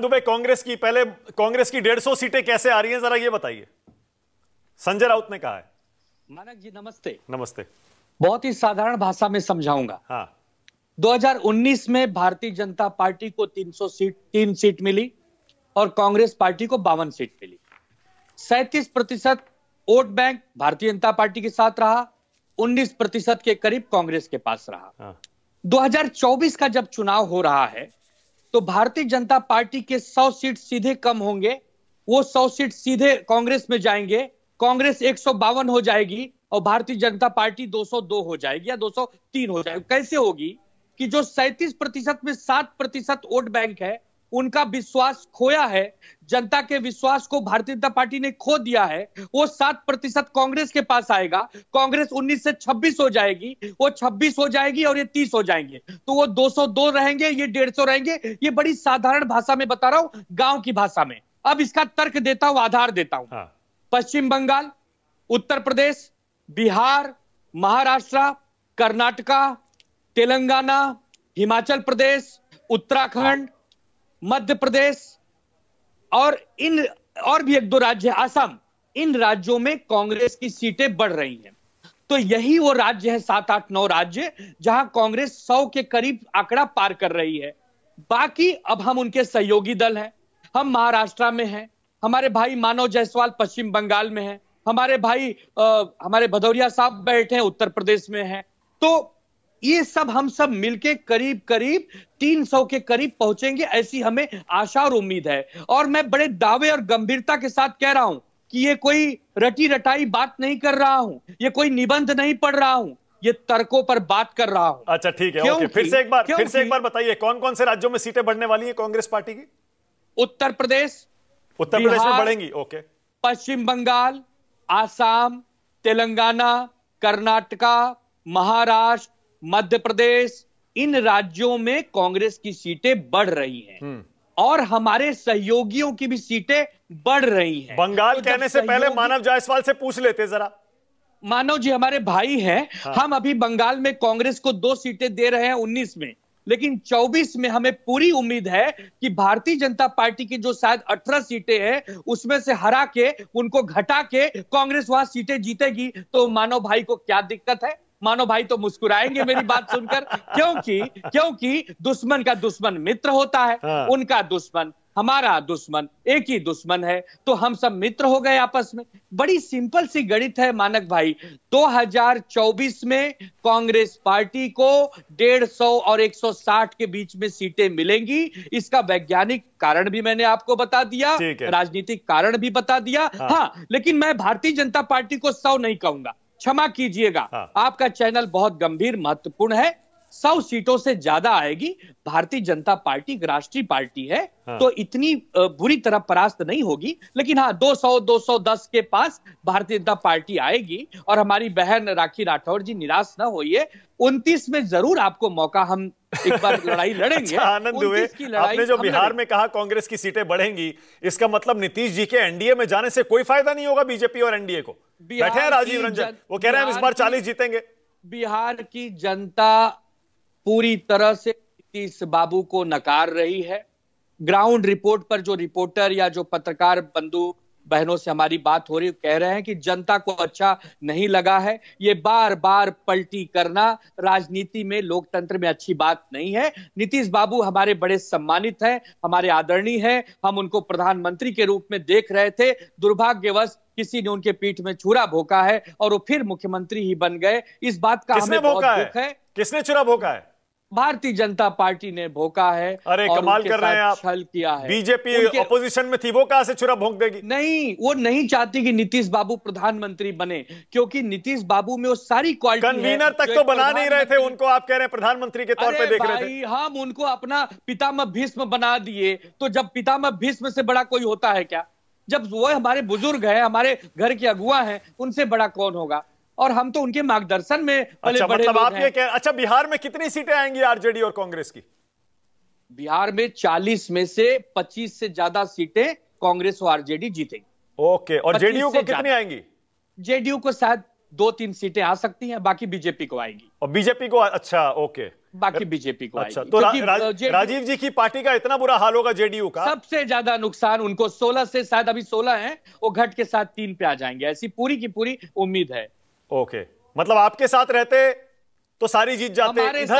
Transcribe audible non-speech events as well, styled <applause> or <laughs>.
दुबे तो कांग्रेस की पहले कांग्रेस की डेढ़ सौ सीटें कैसे आ रही हैं जरा ये बताइए संजय राउत ने कहा है मानक जी नमस्ते नमस्ते बहुत ही साधारण भाषा में समझाऊंगा हाँ 2019 में भारतीय जनता पार्टी को 300 सीट तीन सीट मिली और कांग्रेस पार्टी को बावन सीट मिली सैतीस प्रतिशत वोट बैंक भारतीय जनता पार्टी के साथ रहा 19 प्रतिशत के करीब कांग्रेस के पास रहा हाँ। 2024 का जब चुनाव हो रहा है तो भारतीय जनता पार्टी के सौ सीट सीधे कम होंगे वो सौ सीट सीधे कांग्रेस में जाएंगे कांग्रेस एक हो जाएगी और भारतीय जनता पार्टी 202 हो जाएगी या 203 हो जाएगी कैसे होगी कि जो सैतीस प्रतिशत में सात प्रतिशत वोट बैंक है उनका विश्वास खोया है जनता के विश्वास को भारतीय जनता पार्टी ने खो दिया है वो सात प्रतिशत कांग्रेस के पास आएगा कांग्रेस 19 से 26 हो जाएगी वो 26 हो जाएगी और ये 30 हो जाएंगे तो वो 202 रहेंगे ये डेढ़ सौ रहेंगे ये बड़ी साधारण भाषा में बता रहा हूं गांव की भाषा में अब इसका तर्क देता हूं आधार देता हूं हाँ। पश्चिम बंगाल उत्तर प्रदेश बिहार महाराष्ट्र कर्नाटका तेलंगाना हिमाचल प्रदेश उत्तराखंड हाँ। मध्य प्रदेश और इन और भी एक दो राज्य असम इन राज्यों में कांग्रेस की सीटें बढ़ रही हैं तो यही वो राज्य है सात आठ नौ राज्य जहां कांग्रेस सौ के करीब आंकड़ा पार कर रही है बाकी अब हम उनके सहयोगी दल हैं हम महाराष्ट्र में हैं हमारे भाई मानव जायसवाल पश्चिम बंगाल में हैं हमारे भाई आ, हमारे भदौरिया साहब बैठे हैं उत्तर प्रदेश में हैं तो ये सब हम सब मिलके करीब करीब 300 के करीब पहुंचेंगे ऐसी हमें आशा और उम्मीद है और मैं बड़े दावे और गंभीरता के साथ कह रहा हूं कि ये कोई रटी रटाई बात नहीं कर रहा हूं ये कोई निबंध नहीं पढ़ रहा हूं ये तर्कों पर बात कर रहा हूं अच्छा ठीक है ओके फिर से एक बार फिर से एक बार बताइए कौन कौन से राज्यों में सीटें बढ़ने वाली है कांग्रेस पार्टी की उत्तर प्रदेश उत्तर प्रदेश में बढ़ेंगी ओके पश्चिम बंगाल आसाम तेलंगाना कर्नाटका महाराष्ट्र मध्य प्रदेश इन राज्यों में कांग्रेस की सीटें बढ़ रही हैं हम्म। और हमारे सहयोगियों की भी सीटें बढ़ रही हैं बंगाल तो कहने से पहले मानव जायसवाल से पूछ लेते जरा मानव जी हमारे भाई हैं हाँ। हम अभी बंगाल में कांग्रेस को दो सीटें दे रहे हैं उन्नीस में लेकिन 24 में हमें पूरी उम्मीद है कि भारतीय जनता पार्टी की जो शायद 18 सीटें हैं उसमें से हरा के उनको घटा के कांग्रेस वहां सीटें जीतेगी तो मानव भाई को क्या दिक्कत है मानो भाई तो मुस्कुराएंगे मेरी बात सुनकर क्योंकि क्योंकि दुश्मन का दुश्मन मित्र होता है हाँ। उनका दुश्मन हमारा दुश्मन एक ही दुश्मन है तो हम सब मित्र हो गए आपस में बड़ी सिंपल सी गणित है मानक भाई 2024 में कांग्रेस पार्टी को 150 और 160 के बीच में सीटें मिलेंगी इसका वैज्ञानिक कारण भी मैंने आपको बता दिया राजनीतिक कारण भी बता दिया हाँ, हाँ लेकिन मैं भारतीय जनता पार्टी को सौ नहीं कहूंगा क्षमा कीजिएगा हाँ। आपका चैनल बहुत गंभीर महत्वपूर्ण है सौ सीटों से ज्यादा आएगी भारतीय जनता पार्टी एक राष्ट्रीय पार्टी है हाँ। तो इतनी बुरी तरह परास्त नहीं होगी लेकिन हाँ 200 210 के पास भारतीय जनता पार्टी आएगी और हमारी बहन राखी राठौर जी निराश ना होइए 29 में जरूर आपको मौका हम एक बार <laughs> लड़ाई लड़ेंगे अच्छा, आनंद हुए आपने जो बिहार में कहा कांग्रेस की सीटें बढ़ेंगी इसका मतलब नीतीश जी के एनडीए में जाने से कोई फायदा नहीं होगा बीजेपी और एनडीए को बैठे हैं राजीव रंजन वो कह रहे हैं इस बार चालीस जीतेंगे बिहार की जनता पूरी तरह से नीतीश बाबू को नकार रही है ग्राउंड रिपोर्ट पर जो रिपोर्टर या जो पत्रकार बंधु बहनों से हमारी बात हो रही कह रहे हैं कि जनता को अच्छा नहीं लगा है ये बार बार पलटी करना राजनीति में लोकतंत्र में अच्छी बात नहीं है नीतीश बाबू हमारे बड़े सम्मानित हैं हमारे आदरणीय हैं हम उनको प्रधानमंत्री के रूप में देख रहे थे दुर्भाग्यवश किसी ने उनके पीठ में छुरा भोका है और वो फिर मुख्यमंत्री ही बन गए इस बात का हमें बहुत दुख है किसने छुरा भोका है भारतीय जनता पार्टी ने भोका है अरे कमाल कर रहे हैं आप छल किया है बीजेपी ऑपोजिशन में थी वो कहां से छुरा भोंक देगी नहीं वो नहीं चाहती कि नीतीश बाबू प्रधानमंत्री बने क्योंकि नीतीश बाबू में वो सारी क्वालिटी कन्वीनर तक तो बना नहीं रहे थे उनको आप कह रहे हैं प्रधानमंत्री के तौर पर देख रहे थे हम उनको अपना पितामह भीष्म बना दिए तो जब पितामह भीष्म से बड़ा कोई होता है क्या जब वो हमारे बुजुर्ग है हमारे घर के अगुआ है उनसे बड़ा कौन होगा और हम तो उनके मार्गदर्शन में अच्छा, मतलब आप ये कह अच्छा बिहार में कितनी सीटें आएंगी आरजेडी और कांग्रेस की बिहार में 40 में से 25 से ज्यादा सीटें कांग्रेस और आरजेडी जीतेगी ओके और जेडीयू को कितनी आएंगी जेडीयू को शायद दो तीन सीटें आ सकती हैं बाकी बीजेपी को आएगी और बीजेपी को अच्छा ओके बाकी बीजेपी को अच्छा तो रा, रा, राजीव जी की पार्टी का इतना बुरा हाल होगा जेडीयू का सबसे ज्यादा नुकसान उनको 16 से शायद अभी 16 हैं वो घट के साथ तीन पे आ जाएंगे ऐसी पूरी की पूरी उम्मीद है ओके मतलब आपके साथ रहते तो सारी जीत जाते इधर